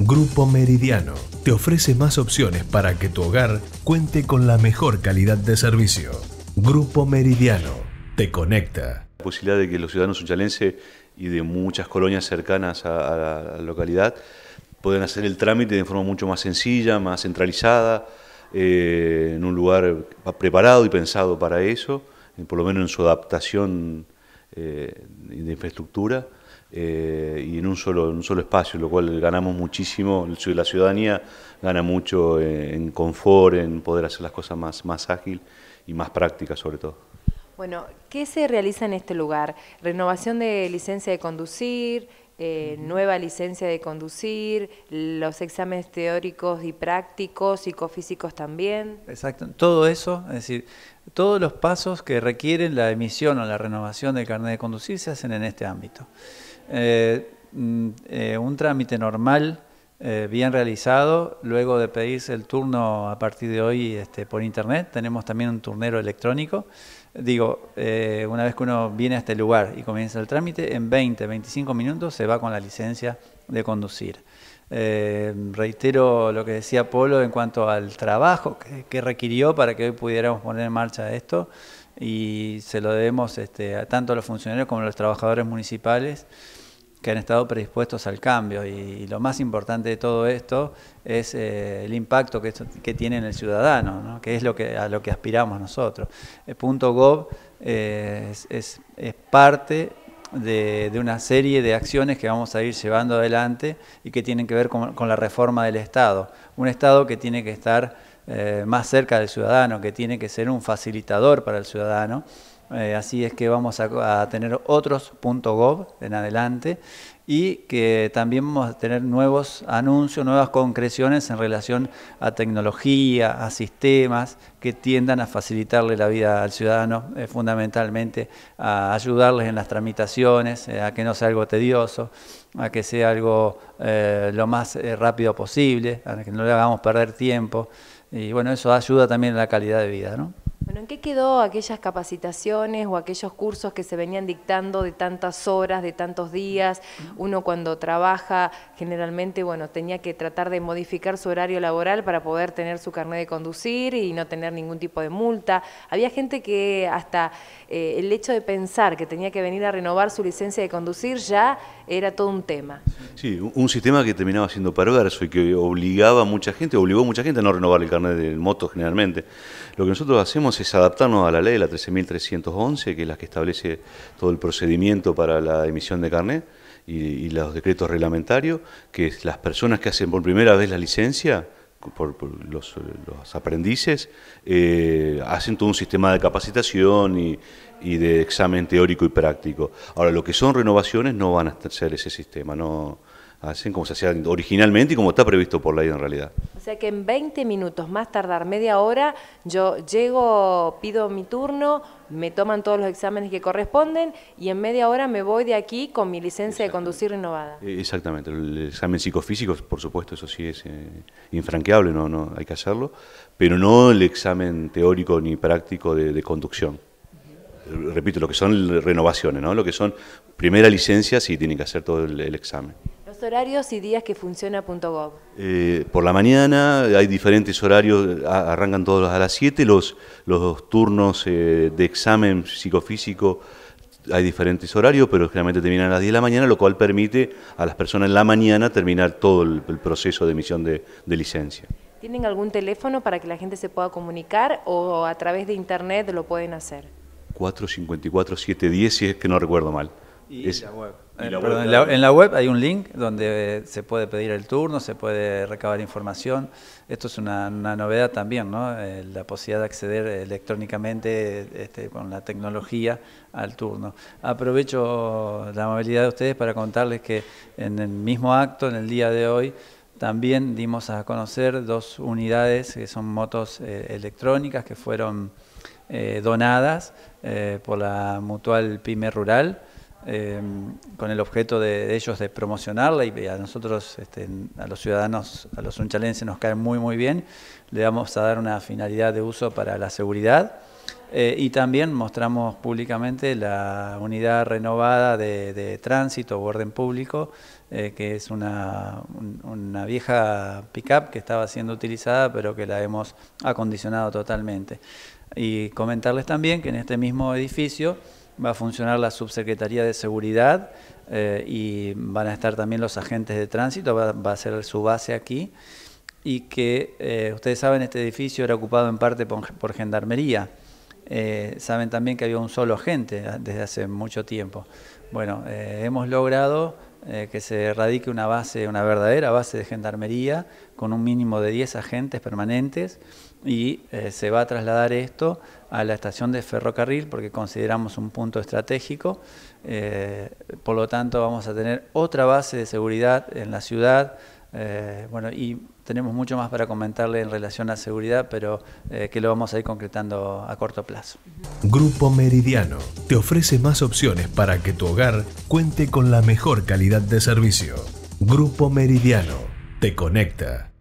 Grupo Meridiano te ofrece más opciones para que tu hogar cuente con la mejor calidad de servicio. Grupo Meridiano te conecta. La posibilidad de que los ciudadanos suchalenses y de muchas colonias cercanas a, la localidad puedan hacer el trámite de forma mucho más sencilla, más centralizada, eh, en un lugar preparado y pensado para eso, eh, por lo menos en su adaptación eh, de infraestructura. Eh, y en un, solo, un solo espacio, lo cual ganamos muchísimo, la ciudadanía gana mucho eh, en confort, en poder hacer las cosas más, más ágil y más práctica sobre todo. Bueno, ¿qué se realiza en este lugar? ¿Renovación de licencia de conducir? Eh, nueva licencia de conducir, los exámenes teóricos y prácticos, psicofísicos también. Exacto, todo eso, es decir, todos los pasos que requieren la emisión o la renovación del carnet de conducir se hacen en este ámbito. Eh, mm, eh, un trámite normal, bien realizado, luego de pedirse el turno a partir de hoy este, por internet, tenemos también un turnero electrónico digo, eh, una vez que uno viene a este lugar y comienza el trámite, en 20, 25 minutos se va con la licencia de conducir. Eh, reitero lo que decía Polo en cuanto al trabajo que, requirió para que hoy pudiéramos poner en marcha esto y se lo debemos este, a tanto a los funcionarios como a los trabajadores municipales que han estado predispuestos al cambio. Y, lo más importante de todo esto es eh, el impacto que, tiene en el ciudadano, que es lo a lo que aspiramos nosotros. El punto .gov eh, es, parte de, una serie de acciones que vamos a ir llevando adelante y que tienen que ver con, la reforma del Estado. Un Estado que tiene que estar eh, más cerca del ciudadano, que tiene que ser un facilitador para el ciudadano eh, así es que vamos a, tener otros .gov en adelante y que también vamos a tener nuevos anuncios, nuevas concreciones en relación a tecnología, a sistemas que tiendan a facilitarle la vida al ciudadano, eh, fundamentalmente a ayudarles en las tramitaciones, eh, a que no sea algo tedioso, a que sea algo lo más rápido posible, a que no le hagamos perder tiempo. Y bueno, eso ayuda también a la calidad de vida, ¿no? ¿en qué quedó aquellas capacitaciones o aquellos cursos que se venían dictando de tantas horas, de tantos días? Uno cuando trabaja generalmente, bueno, tenía que tratar de modificar su horario laboral para poder tener su carnet de conducir y no tener ningún tipo de multa. Había gente que hasta eh, el hecho de pensar que tenía que venir a renovar su licencia de conducir ya era todo un tema. Sí, un sistema que terminaba siendo perverso y que obligaba a mucha gente, obligó a mucha gente a no renovar el carnet de moto generalmente. Lo que nosotros hacemos es es adaptarnos a la ley, la 13.311, que es la que establece todo el procedimiento para la emisión de carnet y, los decretos reglamentarios, que las personas que hacen por primera vez la licencia, por, los, aprendices, eh, hacen todo un sistema de capacitación y, y, de examen teórico y práctico. Ahora, lo que son renovaciones no van a ser ese sistema, no hacen como se hacía originalmente y como está previsto por la ley en realidad. O sea que en 20 minutos, más tardar media hora, yo llego, pido mi turno, me toman todos los exámenes que corresponden y en media hora me voy de aquí con mi licencia de conducir renovada. Eh, exactamente, el examen psicofísico, por supuesto, eso sí es eh, infranqueable, no, no hay que hacerlo, pero no el examen teórico ni práctico de, conducción eh, repito, lo que son renovaciones, ¿no? Lo que son primera licencia, sí tienen que hacer todo el examen horarios y días que funciona eh, por la mañana hay diferentes horarios, arrancan todos a las 7, los, los turnos eh, de examen psicofísico hay diferentes horarios, pero generalmente terminan a las 10 de la mañana, lo cual permite a las personas en la mañana terminar todo el, proceso de emisión de, de licencia. ¿Tienen algún teléfono para que la gente se pueda comunicar o a través de internet lo pueden hacer? 454-710, si es que no recuerdo mal. Y web. en, la, web hay un link donde se puede pedir el turno, se puede recabar información. Esto es una, novedad también, la posibilidad de acceder electrónicamente este, con la tecnología al turno. Aprovecho la amabilidad de ustedes para contarles que en el mismo acto, en el día de hoy, también dimos a conocer dos unidades que son motos eh, electrónicas que fueron eh, donadas eh, por la mutual Pyme Rural. Em, con el objeto de, ellos de promocionarla y a nosotros, este, a los ciudadanos, a los unchalenses nos cae muy muy bien. Le vamos a dar una finalidad de uso para la seguridad eh, y también mostramos públicamente la unidad renovada de, tránsito o orden público, eh, que es una, una vieja pickup que estaba siendo utilizada pero que la hemos acondicionado totalmente. Y comentarles también que en este mismo edificio va a funcionar la Subsecretaría de Seguridad eh, y van a estar también los agentes de tránsito, va, a ser su base aquí y que eh, ustedes saben este edificio era ocupado en parte por, gendarmería. Eh, saben también que había un solo agente ah, desde hace mucho tiempo. Bueno, hemos logrado eh, que se radique una base, una verdadera base de gendarmería, con un mínimo de 10 agentes permanentes, y eh, se va a trasladar esto a la estación de ferrocarril, porque consideramos un punto estratégico, eh, por lo tanto vamos a tener otra base de seguridad en la ciudad, eh, bueno, y tenemos mucho más para comentarle en relación a seguridad, pero eh, que lo vamos a ir concretando a corto plazo. Grupo Meridiano te ofrece más opciones para que tu hogar cuente con la mejor calidad de servicio. Grupo Meridiano te conecta.